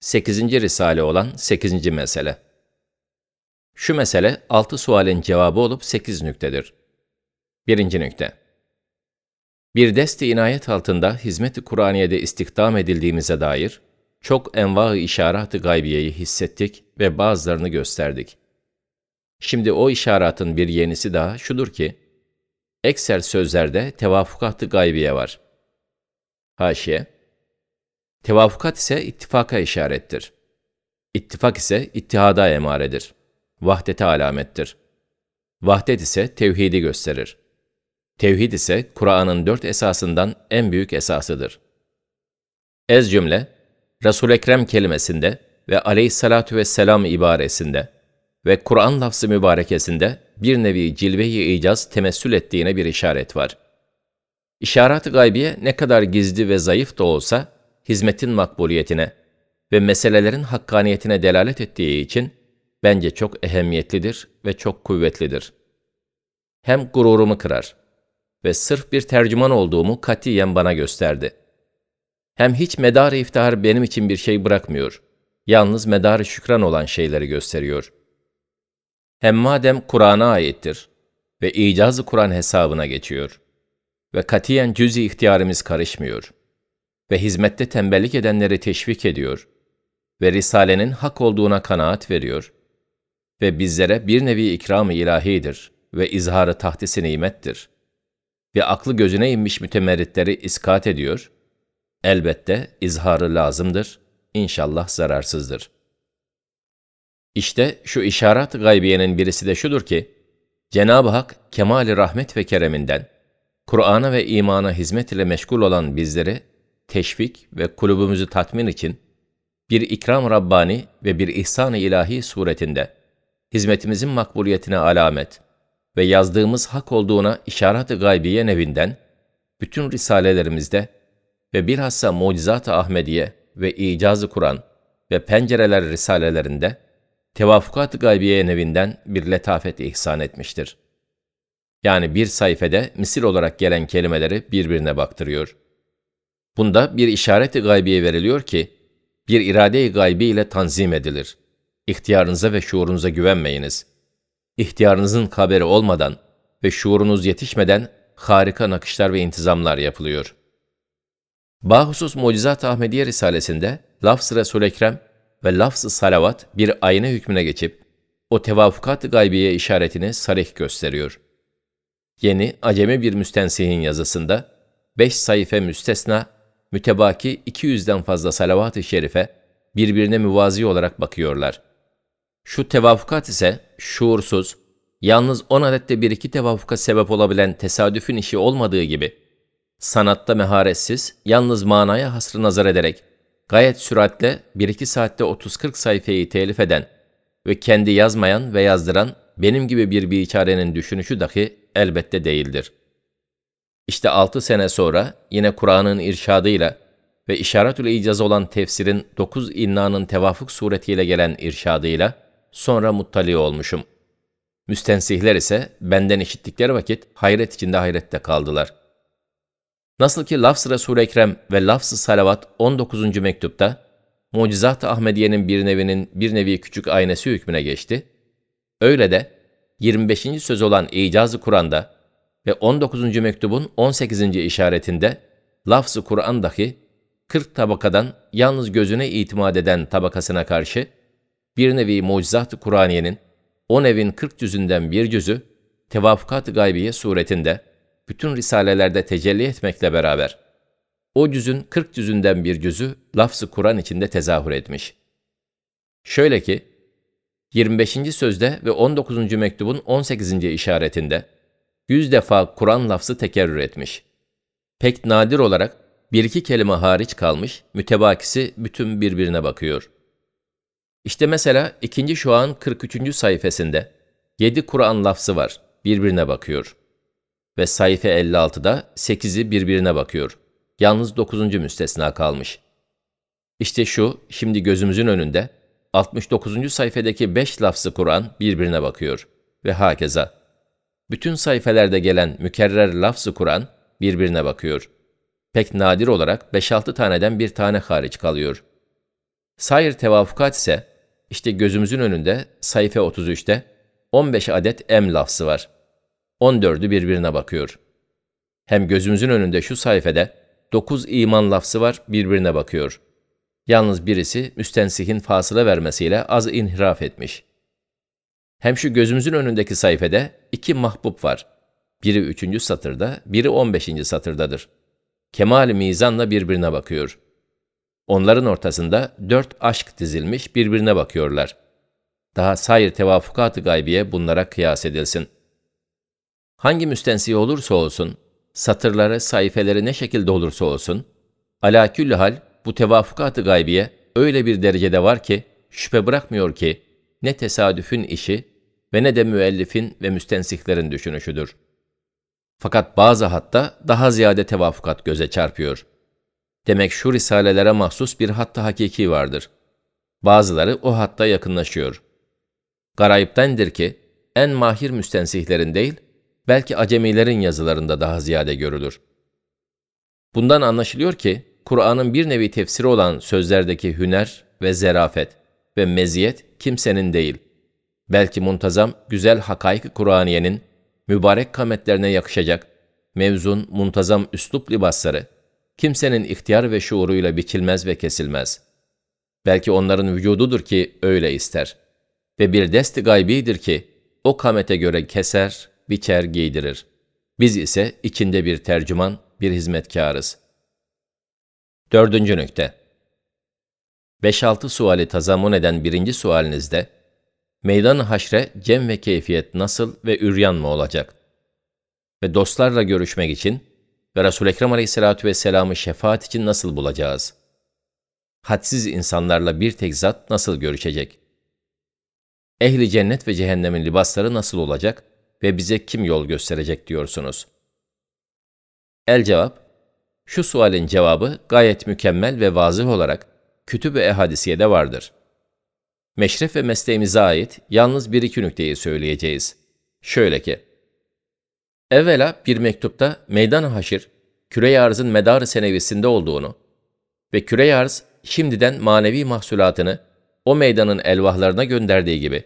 8. Risale olan 8. mesele. Şu mesele 6 sualin cevabı olup 8 nüktedir. 1. nükte. Bir deste inayet altında hizmet-i Kur'aniye'de istihdam edildiğimize dair çok enva-ı işarat-ı gaybiyeyi hissettik ve bazılarını gösterdik. Şimdi o işaratın bir yenisi daha şudur ki, ekser sözlerde tevafukat-ı gaybiye var. Haşiye, Tevafukat ise ittifaka işarettir. İttifak ise ittihada emaredir. Vahdete alamettir. Vahdet ise tevhidi gösterir. Tevhid ise Kur'an'ın dört esasından en büyük esasıdır. Ez cümle, Resul-i Ekrem kelimesinde ve aleyhissalatu vesselam ibaresinde ve Kur'an lafzı mübarekesinde bir nevi cilve-i icaz temessül ettiğine bir işaret var. İşaret-i gaybiye ne kadar gizli ve zayıf da olsa, hizmetin makbuliyetine ve meselelerin hakkaniyetine delalet ettiği için bence çok ehemmiyetlidir ve çok kuvvetlidir. Hem gururumu kırar ve sırf bir tercüman olduğumu katiyen bana gösterdi. Hem hiç medar iftihar benim için bir şey bırakmıyor. Yalnız medar şükran olan şeyleri gösteriyor. Hem madem Kur'an'a aittir ve icazı Kur'an hesabına geçiyor ve katiyen cüz-i ihtiyarımız karışmıyor.'' ve hizmette tembellik edenleri teşvik ediyor ve Risale'nin hak olduğuna kanaat veriyor ve bizlere bir nevi ikram-ı ilahidir ve izharı tahtisi nimettir ve aklı gözüne inmiş mütemerritleri iskat ediyor, elbette izharı lazımdır, inşallah zararsızdır. İşte şu işaret gaybiyenin birisi de şudur ki, Cenab-ı Hak kemali rahmet ve kereminden, Kur'an'a ve imana hizmet ile meşgul olan bizleri teşvik ve kulübümüzü tatmin için bir ikram Rabbani ve bir ihsan-ı ilahi suretinde hizmetimizin makbuliyetine alamet ve yazdığımız hak olduğuna işaret-ı gaybiye nevinden bütün risalelerimizde ve bilhassa Mucizat-ı Ahmediye ve icazı Kur'an ve Pencereler Risalelerinde tevafukat-ı gaybiye nevinden bir letafet ihsan etmiştir. Yani bir sayfede misil olarak gelen kelimeleri birbirine baktırıyor.'' Bunda bir işareti gaybiye veriliyor ki, bir irade-i gaybi ile tanzim edilir. İhtiyarınıza ve şuurunuza güvenmeyiniz. İhtiyarınızın haberi olmadan ve şuurunuz yetişmeden harika nakışlar ve intizamlar yapılıyor. Bahusus Mucizat Ahmediye Risalesinde lafz-ı resul Ekrem ve lafz-ı salavat bir ayna hükmüne geçip o tevafukat gaybiye işaretini sarih gösteriyor. Yeni acemi bir müstensihin yazısında 5 sayfa müstesna mütebaki 200'den fazla salavat-ı şerife birbirine müvazi olarak bakıyorlar. Şu tevafukat ise şuursuz, yalnız on adette bir iki tevafuka sebep olabilen tesadüfün işi olmadığı gibi, sanatta meharetsiz, yalnız manaya hasrı nazar ederek, gayet süratle 1-2 saatte 30-40 sayfayı telif eden ve kendi yazmayan ve yazdıran benim gibi bir biçarenin düşünüşü dahi elbette değildir.'' İşte altı sene sonra yine Kur'an'ın irşadıyla ve işaretül icaz olan tefsirin dokuz innanın tevafuk suretiyle gelen irşadıyla sonra muttali olmuşum. Müstensihler ise benden işittikleri vakit hayret içinde hayrette kaldılar. Nasıl ki lafz Resul-i Ekrem ve lafz salavat 19. mektupta Mucizat-ı Ahmediye'nin bir nevinin bir nevi küçük aynesi hükmüne geçti, öyle de 25. söz olan İcaz-ı Kur'an'da ve 19. mektubun 18. işaretinde lafz-ı Kur'an'daki 40 tabakadan yalnız gözüne itimat eden tabakasına karşı bir nevi mucizat-ı Kur'aniyenin 10 evin 40 cüzünden bir cüzü tevafukat gaybiye suretinde bütün risalelerde tecelli etmekle beraber o cüzün 40 cüzünden bir cüzü lafz-ı Kur'an içinde tezahür etmiş. Şöyle ki 25. sözde ve 19. mektubun 18. işaretinde yüz defa Kur'an lafzı tekerrür etmiş. Pek nadir olarak bir iki kelime hariç kalmış, mütebakisi bütün birbirine bakıyor. İşte mesela ikinci şu an 43. sayfasında 7 Kur'an lafzı var, birbirine bakıyor. Ve sayfa 56'da 8'i birbirine bakıyor. Yalnız 9. müstesna kalmış. İşte şu, şimdi gözümüzün önünde, 69. sayfadaki 5 lafzı Kur'an birbirine bakıyor. Ve hakeza bütün sayfelerde gelen mükerrer lafzı Kur'an birbirine bakıyor. Pek nadir olarak 5-6 taneden bir tane hariç kalıyor. Sair tevafukat ise işte gözümüzün önünde sayfa 33'te 15 adet em lafzı var. 14'ü birbirine bakıyor. Hem gözümüzün önünde şu sayfede 9 iman lafzı var birbirine bakıyor. Yalnız birisi müstensihin fasıla vermesiyle az inhiraf etmiş. Hem şu gözümüzün önündeki sayfede iki mahbub var. Biri üçüncü satırda, biri on beşinci satırdadır. Kemal mizanla birbirine bakıyor. Onların ortasında dört aşk dizilmiş birbirine bakıyorlar. Daha sair tevafukat-ı gaybiye bunlara kıyas edilsin. Hangi müstensi olursa olsun, satırları, sayfeleri ne şekilde olursa olsun, alaküllü hal bu tevafukat-ı gaybiye öyle bir derecede var ki, şüphe bırakmıyor ki, ne tesadüfün işi ve ne de müellifin ve müstensihlerin düşünüşüdür. Fakat bazı hatta daha ziyade tevafukat göze çarpıyor. Demek şu risalelere mahsus bir hatta hakiki vardır. Bazıları o hatta yakınlaşıyor. Garayiptendir ki, en mahir müstensihlerin değil, belki acemilerin yazılarında daha ziyade görülür. Bundan anlaşılıyor ki, Kur'an'ın bir nevi tefsiri olan sözlerdeki hüner ve zerafet ve meziyet kimsenin değil. Belki muntazam, güzel hakaik Kur'aniyenin, mübarek kametlerine yakışacak, mevzun, muntazam üslup libasları, kimsenin ihtiyar ve şuuruyla biçilmez ve kesilmez. Belki onların vücududur ki öyle ister. Ve bir desti gaybidir ki, o kamete göre keser, biçer, giydirir. Biz ise içinde bir tercüman, bir hizmetkarız. Dördüncü nükte. 5-6 suali tazamun eden birinci sualinizde, meydan haşre cem ve keyfiyet nasıl ve üryan mı olacak? Ve dostlarla görüşmek için ve Resul-i Ekrem Aleyhisselatü Vesselam'ı şefaat için nasıl bulacağız? Hadsiz insanlarla bir tek zat nasıl görüşecek? Ehli cennet ve cehennemin libasları nasıl olacak ve bize kim yol gösterecek diyorsunuz? El cevap, şu sualin cevabı gayet mükemmel ve vazif olarak Kütüb-ü de vardır. Meşref ve mesleğimize ait yalnız bir iki nükteyi söyleyeceğiz. Şöyle ki, Evvela bir mektupta meydan haşir, küre arzın medarı senevisinde olduğunu ve küre arz şimdiden manevi mahsulatını o meydanın elvahlarına gönderdiği gibi,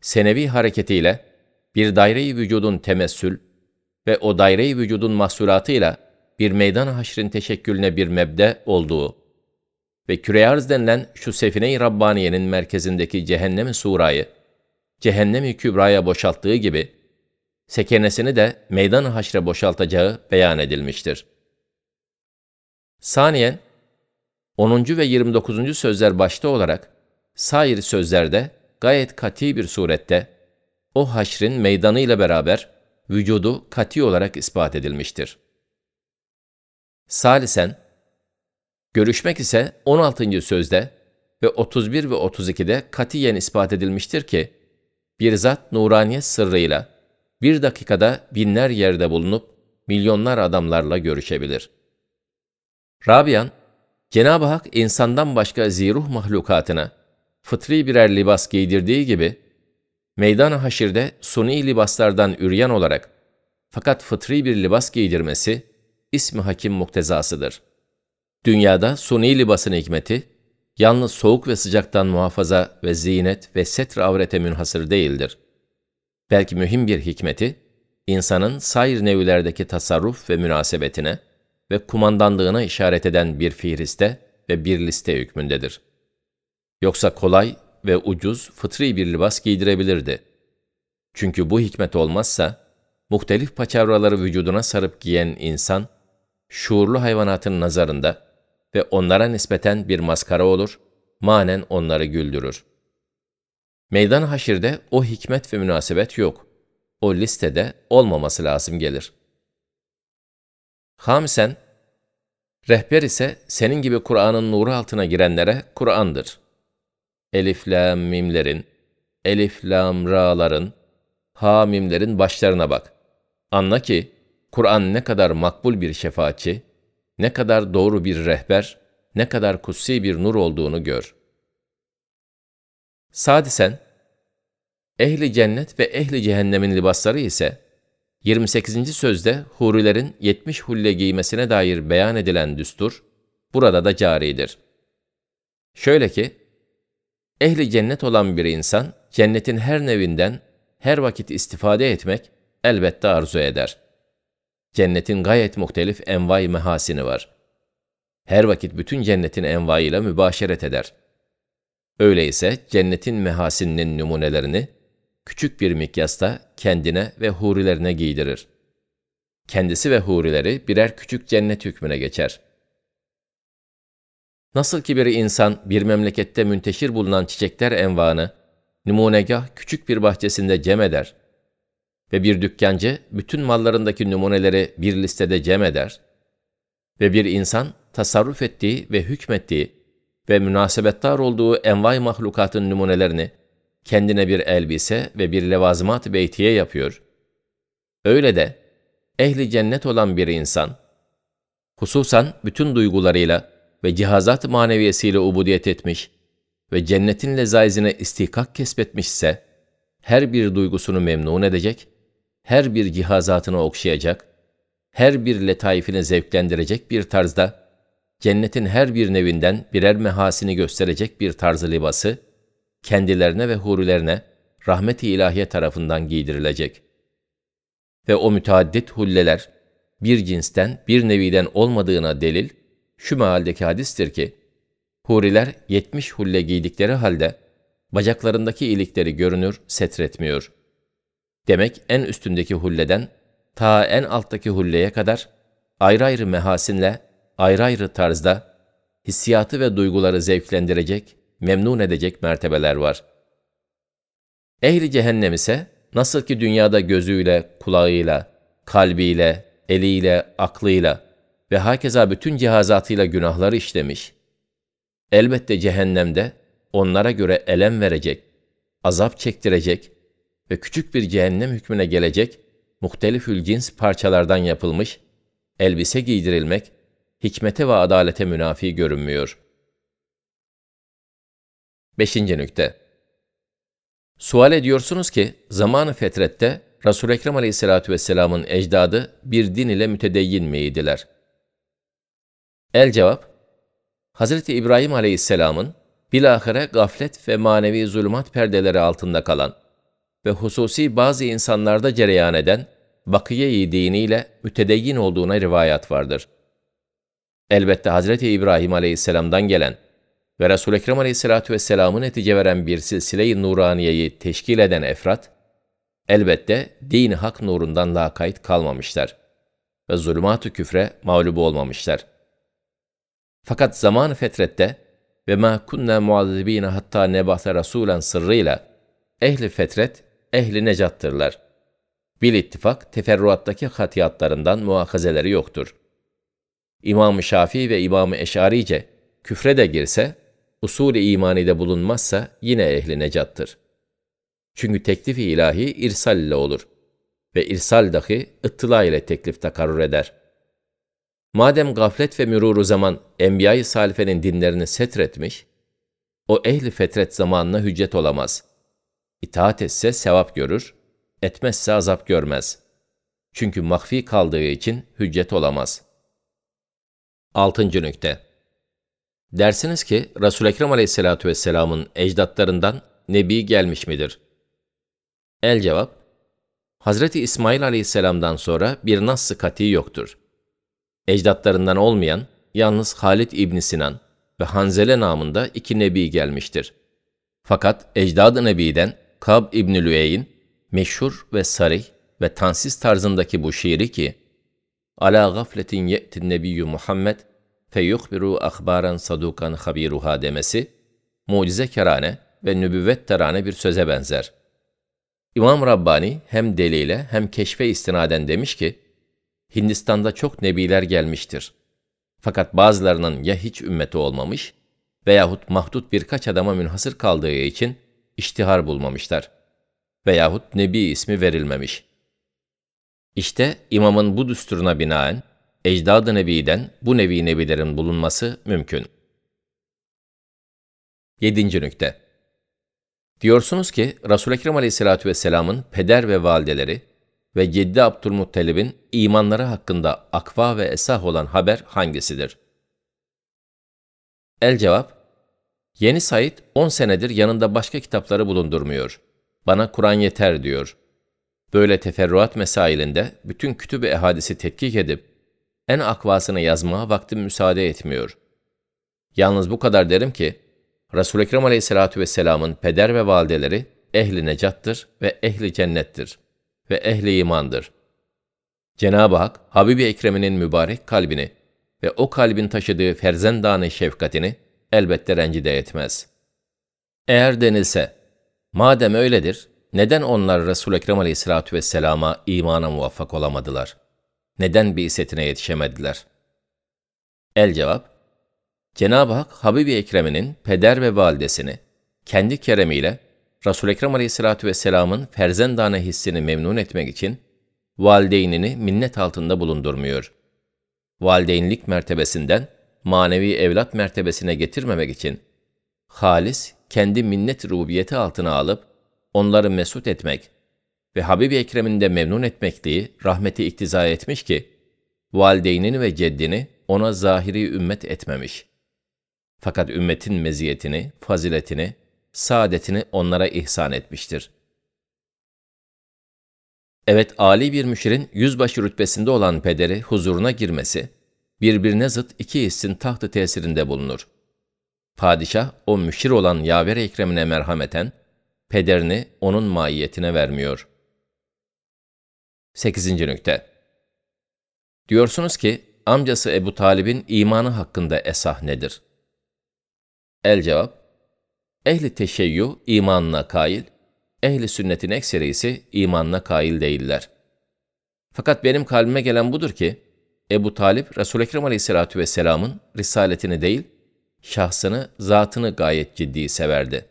senevi hareketiyle bir daire-i vücudun temessül ve o daire-i vücudun mahsulatıyla bir meydan haşrin teşekkülüne bir mebde olduğu ve kürearz denilen şu Sefine-i Rabbaniye'nin merkezindeki Cehennem-i Sura'yı, Cehennem-i Kübra'ya boşalttığı gibi, sekenesini de meydan-ı haşre boşaltacağı beyan edilmiştir. Saniyen, 10. ve 29. sözler başta olarak, sair sözlerde gayet kati bir surette, o haşrin meydanı ile beraber vücudu kati olarak ispat edilmiştir. Salisen, Görüşmek ise 16. sözde ve 31 ve 32'de katiyen ispat edilmiştir ki, bir zat nuraniyet sırrıyla bir dakikada binler yerde bulunup milyonlar adamlarla görüşebilir. Rabian, Cenab-ı Hak insandan başka ziruh mahlukatına fıtri birer libas giydirdiği gibi, meydan haşirde suni libaslardan üryan olarak fakat fıtri bir libas giydirmesi, ismi hakim muktezasıdır. Dünyada suni libasın hikmeti, yalnız soğuk ve sıcaktan muhafaza ve zinet ve setre avrete münhasır değildir. Belki mühim bir hikmeti, insanın sair nevilerdeki tasarruf ve münasebetine ve kumandandığına işaret eden bir fihriste ve bir liste hükmündedir. Yoksa kolay ve ucuz fıtri bir libas giydirebilirdi. Çünkü bu hikmet olmazsa, muhtelif paçavraları vücuduna sarıp giyen insan, şuurlu hayvanatın nazarında ve onlara nispeten bir maskara olur, manen onları güldürür. Meydan haşirde o hikmet ve münasebet yok. O listede olmaması lazım gelir. Hamsen, rehber ise senin gibi Kur'an'ın nuru altına girenlere Kur'an'dır. Elif, lam, mimlerin, elif, lam, ra'ların, ha mimlerin başlarına bak. Anla ki Kur'an ne kadar makbul bir şefaatçi, ne kadar doğru bir rehber, ne kadar kutsi bir nur olduğunu gör. Sadisen, ehli cennet ve ehli cehennemin libasları ise, 28. sözde hurilerin 70 hulle giymesine dair beyan edilen düstur, burada da caridir. Şöyle ki, ehli cennet olan bir insan, cennetin her nevinden her vakit istifade etmek elbette arzu eder.'' cennetin gayet muhtelif envai mehasini var. Her vakit bütün cennetin envayıyla mübaşeret eder. Öyleyse cennetin mehasinin numunelerini küçük bir mikyasta kendine ve hurilerine giydirir. Kendisi ve hurileri birer küçük cennet hükmüne geçer. Nasıl ki bir insan bir memlekette münteşir bulunan çiçekler envanı, numunegah küçük bir bahçesinde cem eder.'' Ve bir dükkancı bütün mallarındaki numuneleri bir listede cem eder ve bir insan tasarruf ettiği ve hükmettiği ve münasebettar olduğu envai mahlukatın numunelerini kendine bir elbise ve bir levazımat beytiye yapıyor. Öyle de ehli cennet olan bir insan, hususan bütün duygularıyla ve cihazat maneviyesiyle ubudiyet etmiş ve cennetin lezaizine istihkak kesbetmişse, her bir duygusunu memnun edecek her bir gihazatını okşayacak, her bir letaifini zevklendirecek bir tarzda, cennetin her bir nevinden birer mehasini gösterecek bir tarzı libası, kendilerine ve hurilerine rahmeti ilahiye tarafından giydirilecek. Ve o müteaddit hulleler, bir cinsten, bir neviden olmadığına delil, şu mealdeki hadistir ki, huriler yetmiş hulle giydikleri halde, bacaklarındaki ilikleri görünür, setretmiyor. Demek en üstündeki hulleden ta en alttaki hulleye kadar ayrı ayrı mehasinle, ayrı ayrı tarzda hissiyatı ve duyguları zevklendirecek, memnun edecek mertebeler var. Ehli cehennem ise nasıl ki dünyada gözüyle, kulağıyla, kalbiyle, eliyle, aklıyla ve hakeza bütün cihazatıyla günahları işlemiş. Elbette cehennemde onlara göre elem verecek, azap çektirecek, ve küçük bir cehennem hükmüne gelecek muhtelifül cins parçalardan yapılmış, elbise giydirilmek, hikmete ve adalete münafi görünmüyor. 5. Nükte Sual ediyorsunuz ki, zamanı fetrette Resul-i Ekrem aleyhissalatu vesselamın ecdadı bir din ile mütedeyyin miydiler? El cevap, Hazreti İbrahim aleyhisselamın bilahare gaflet ve manevi zulümat perdeleri altında kalan, ve hususi bazı insanlarda cereyan eden bakiye-i diniyle mütedeyyin olduğuna rivayet vardır. Elbette Hazreti İbrahim aleyhisselamdan gelen ve Resul-i Ekrem aleyhissalatu vesselamın netice veren bir silsile-i nuraniyeyi teşkil eden efrat, elbette din hak nurundan kayıt kalmamışlar ve zulümat-ı küfre mağlup olmamışlar. Fakat zaman fetrette ve ma kunna muazzibine hatta nebahse rasulen sırrıyla ehli fetret ehli necattırlar. Bir ittifak teferruattaki hatiyatlarından muahazeleri yoktur. İmam-ı Şafii ve İmam-ı Eşarice küfre de girse, usul-i imani de bulunmazsa yine ehli necattır. Çünkü teklif-i ilahi irsal ile olur ve irsal dahi ıttıla ile teklif takarrur eder. Madem gaflet ve müruru zaman Enbiya-i Salife'nin dinlerini setretmiş, o ehli fetret zamanına hüccet olamaz.'' İtaat etse sevap görür, etmezse azap görmez. Çünkü mahfi kaldığı için hüccet olamaz. 6. Nükte Dersiniz ki Resul-i Ekrem Aleyhisselatü Vesselam'ın ecdatlarından Nebi gelmiş midir? El cevap, Hazreti İsmail Aleyhisselam'dan sonra bir nas-ı kati yoktur. Ecdatlarından olmayan yalnız Halid İbn Sinan ve Hanzele namında iki nebi gelmiştir. Fakat ecdad-ı nebiden Kab İbnül Üeyn, meşhur ve sarih ve tansiz tarzındaki bu şiiri ki, Ala gafletin ye'tin nebiyyü Muhammed feyuhbiru akbaran sadukan habiruha demesi, mucize kerane ve nübüvvet terane bir söze benzer. İmam Rabbani hem deliyle hem keşfe istinaden demiş ki, Hindistan'da çok nebiler gelmiştir. Fakat bazılarının ya hiç ümmeti olmamış veyahut mahdut birkaç adama münhasır kaldığı için iştihar bulmamışlar veyahut Nebi ismi verilmemiş. İşte imamın bu düsturuna binaen ecdad-ı nebiden bu nevi nebilerin bulunması mümkün. 7. nükte Diyorsunuz ki Resul-i Ekrem aleyhissalatü vesselamın peder ve valideleri ve Ceddi Abdülmuttalib'in imanları hakkında akva ve esah olan haber hangisidir? El cevap, Yeni Said 10 senedir yanında başka kitapları bulundurmuyor. Bana Kur'an yeter diyor. Böyle teferruat mesailinde bütün kütüb-i ehadisi tetkik edip en akvasını yazmaya vaktim müsaade etmiyor. Yalnız bu kadar derim ki Resul-i Ekrem aleyhissalatu vesselamın peder ve valideleri ehli necattır ve ehli cennettir ve ehli imandır. Cenab-ı Hak Habibi Ekrem'in mübarek kalbini ve o kalbin taşıdığı ferzendane şefkatini elbette rencide etmez. Eğer denilse, madem öyledir, neden onlar Resul Ekrem Aleyhisselatü Vesselam'a imana muvaffak olamadılar? Neden bir isetine yetişemediler? El cevap, Cenab-ı Hak Habibi Ekrem'inin peder ve validesini kendi keremiyle Resul Ekrem Aleyhisselatü Vesselam'ın ferzendane hissini memnun etmek için valideynini minnet altında bulundurmuyor. Valideynlik mertebesinden manevi evlat mertebesine getirmemek için halis kendi minnet rububiyeti altına alıp onları mesut etmek ve Habib-i Ekrem'in de memnun etmekliği rahmeti iktiza etmiş ki valideynini ve ceddini ona zahiri ümmet etmemiş. Fakat ümmetin meziyetini, faziletini, saadetini onlara ihsan etmiştir. Evet, Ali bir müşirin yüzbaşı rütbesinde olan pederi huzuruna girmesi, birbirine zıt iki hissin tahtı tesirinde bulunur. Padişah o müşir olan yaver Ekrem'ine merhameten, pederini onun maiyetine vermiyor. 8. Nükte Diyorsunuz ki, amcası Ebu Talib'in imanı hakkında esah nedir? El cevap, ehli teşeyyü imanına kail, ehli sünnetin ekserisi imanına kail değiller. Fakat benim kalbime gelen budur ki, Ebu Talip, Resul-i Ekrem Aleyhisselatü Vesselam'ın risaletini değil, şahsını, zatını gayet ciddi severdi.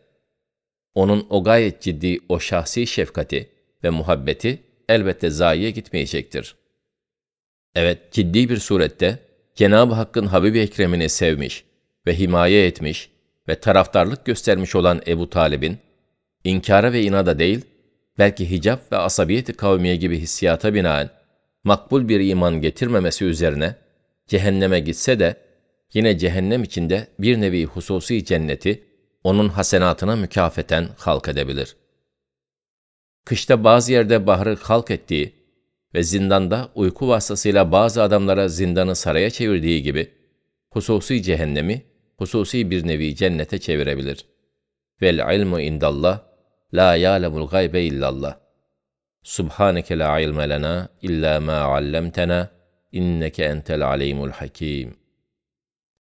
Onun o gayet ciddi, o şahsi şefkati ve muhabbeti elbette zayiye gitmeyecektir. Evet, ciddi bir surette Cenab-ı Hakk'ın Habibi Ekrem'ini sevmiş ve himaye etmiş ve taraftarlık göstermiş olan Ebu Talib'in, inkara ve inada değil, belki hicap ve asabiyeti kavmiye gibi hissiyata binaen, makbul bir iman getirmemesi üzerine cehenneme gitse de yine cehennem içinde bir nevi hususi cenneti onun hasenatına mükafeten halk edebilir. Kışta bazı yerde baharı halk ettiği ve zindanda uyku vasıtasıyla bazı adamlara zindanı saraya çevirdiği gibi hususi cehennemi hususi bir nevi cennete çevirebilir. Vel ilmu indallah la ya'lemul gaybe illallah. سبحانك لا علم لنا الا ما علمتنا انك انت العليم الحكيم